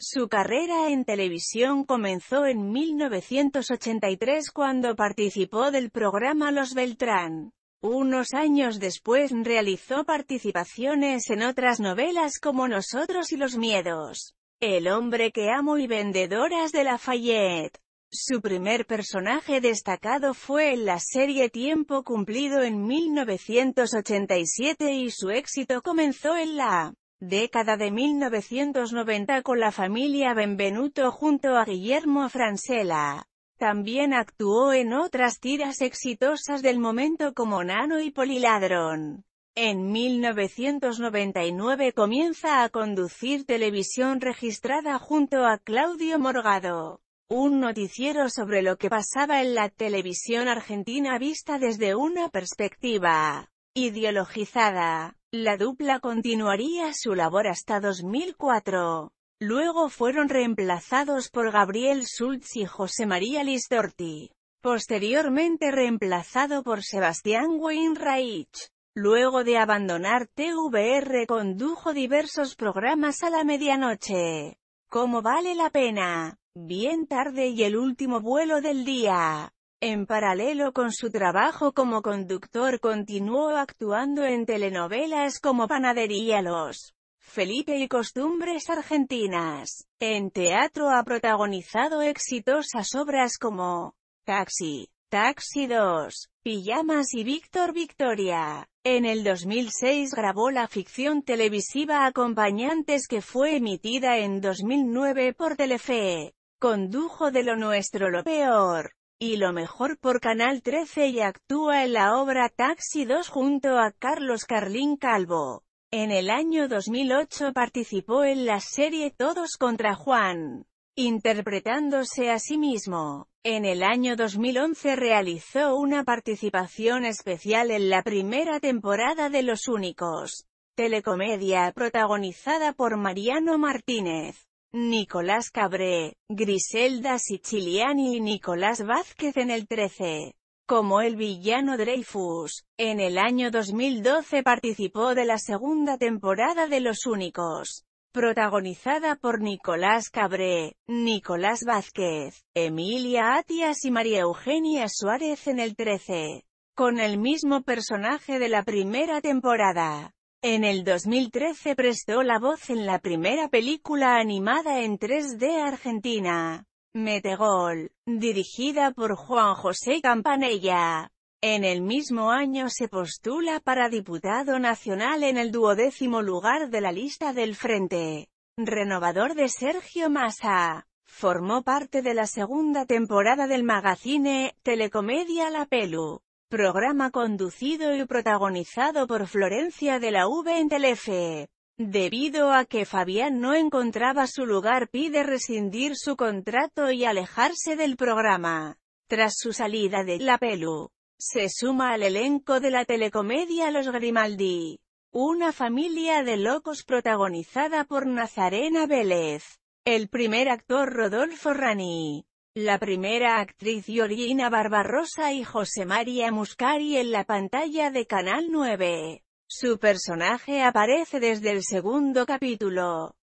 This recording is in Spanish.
Su carrera en televisión comenzó en 1983 cuando participó del programa Los Beltrán. Unos años después realizó participaciones en otras novelas como Nosotros y los Miedos, El hombre que amo y Vendedoras de Lafayette. Su primer personaje destacado fue en la serie Tiempo Cumplido en 1987 y su éxito comenzó en la década de 1990 con la familia Benvenuto junto a Guillermo Francella. También actuó en otras tiras exitosas del momento como Nano y Poliladrón. En 1999 comienza a conducir televisión registrada junto a Claudio Morgado, un noticiero sobre lo que pasaba en la televisión argentina vista desde una perspectiva ideologizada. La dupla continuaría su labor hasta 2004. Luego fueron reemplazados por Gabriel Schultz y José María Listorti. Posteriormente reemplazado por Sebastián Weinreich. Luego de abandonar TVR condujo diversos programas a la medianoche. Como vale la pena, bien tarde y el último vuelo del día. En paralelo con su trabajo como conductor continuó actuando en telenovelas como Panadería Los Felipe y Costumbres Argentinas. En teatro ha protagonizado exitosas obras como Taxi, Taxi 2, Pijamas y Víctor Victoria. En el 2006 grabó la ficción televisiva Acompañantes que fue emitida en 2009 por Telefe. Condujo de lo nuestro lo peor y lo mejor por Canal 13 y actúa en la obra Taxi 2 junto a Carlos Carlín Calvo. En el año 2008 participó en la serie Todos contra Juan, interpretándose a sí mismo. En el año 2011 realizó una participación especial en la primera temporada de Los Únicos, telecomedia protagonizada por Mariano Martínez. Nicolás Cabré, Griselda Siciliani y Nicolás Vázquez en el 13. Como el villano Dreyfus, en el año 2012 participó de la segunda temporada de Los Únicos protagonizada por Nicolás Cabré, Nicolás Vázquez, Emilia Atias y María Eugenia Suárez en el 13, con el mismo personaje de la primera temporada. En el 2013 prestó la voz en la primera película animada en 3D argentina, Metegol, dirigida por Juan José Campanella. En el mismo año se postula para diputado nacional en el duodécimo lugar de la lista del Frente Renovador de Sergio Massa. Formó parte de la segunda temporada del magazine Telecomedia La Pelu. Programa conducido y protagonizado por Florencia de la V en Telefe. Debido a que Fabián no encontraba su lugar pide rescindir su contrato y alejarse del programa. Tras su salida de La Pelu, se suma al elenco de la telecomedia Los Grimaldi. Una familia de locos protagonizada por Nazarena Vélez. El primer actor Rodolfo Rani. La primera actriz Georgina Barbarosa y José María Muscari en la pantalla de Canal 9. Su personaje aparece desde el segundo capítulo.